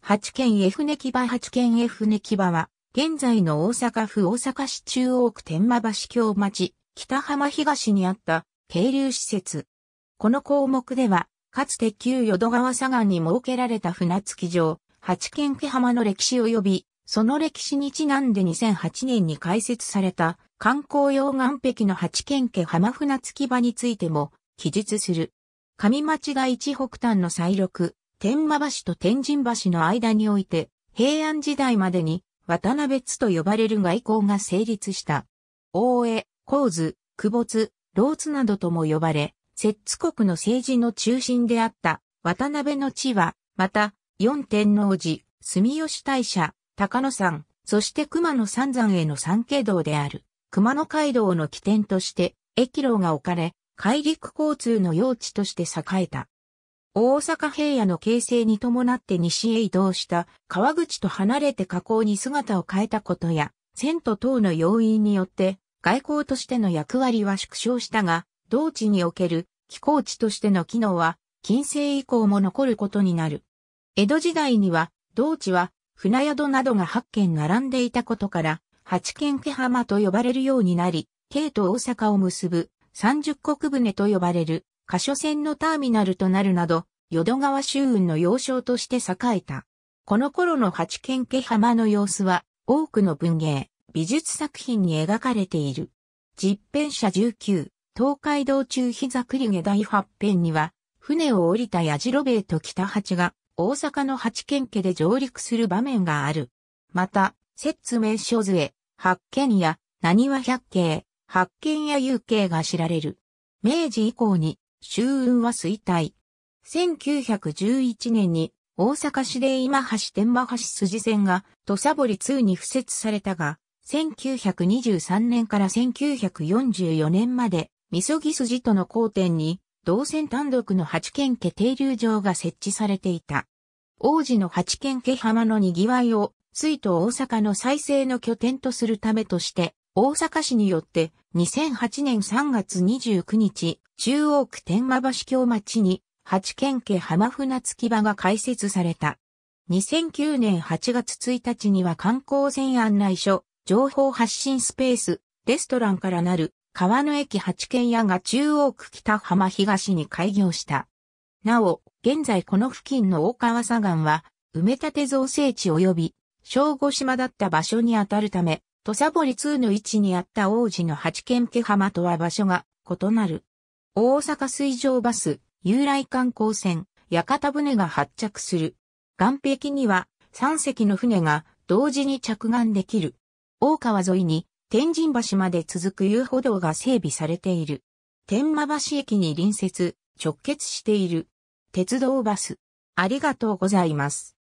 八軒 F 根木場八軒 F 根木場は、現在の大阪府大阪市中央区天満橋京町、北浜東にあった、渓流施設。この項目では、かつて旧淀川左岸に設けられた船着場、八軒家浜の歴史及び、その歴史にちなんで2008年に開設された、観光用岸壁の八軒家浜船着場についても記述する。上町が一北端の再録。天馬橋と天神橋の間において、平安時代までに、渡辺津と呼ばれる外交が成立した。大江、高津、久保津、老津などとも呼ばれ、摂津国の政治の中心であった渡辺の地は、また、四天王寺、住吉大社、高野山、そして熊野三山への三景道である、熊野街道の起点として、駅路が置かれ、海陸交通の用地として栄えた。大阪平野の形成に伴って西へ移動した川口と離れて河口に姿を変えたことや、千と等の要因によって外交としての役割は縮小したが、同地における気候地としての機能は近世以降も残ることになる。江戸時代には、同地は船宿などが8軒並んでいたことから、8軒毛浜と呼ばれるようになり、京都大阪を結ぶ三十国船と呼ばれる箇所線のターミナルとなるなど、淀川周運の要衝として栄えた。この頃の八軒家浜の様子は、多くの文芸、美術作品に描かれている。実編者19、東海道中膝栗下第八編には、船を降りた矢印兵と北八が、大阪の八軒家で上陸する場面がある。また、説明書杖、八軒や、何は百景、八軒や有景が知られる。明治以降に周運は衰退。1911年に大阪市で今橋天馬橋筋線が土砂堀2に付設されたが、1923年から1944年まで、みそぎ筋との交点に、動線単独の八軒家停留場が設置されていた。王子の八軒家浜の賑わいを、水と大阪の再生の拠点とするためとして、大阪市によって2008年3月29日、中央区天満橋京町に八軒家浜船着場が開設された。2009年8月1日には観光船案内所、情報発信スペース、レストランからなる川の駅八軒屋が中央区北浜東に開業した。なお、現在この付近の大川左岸は埋め立て造成地及び小五島だった場所にあたるため、土砂堀2の位置にあった王子の八軒家浜とは場所が異なる。大阪水上バス、遊来観光船、屋形船が発着する。岸壁には3隻の船が同時に着岸できる。大川沿いに天神橋まで続く遊歩道が整備されている。天満橋駅に隣接、直結している。鉄道バス。ありがとうございます。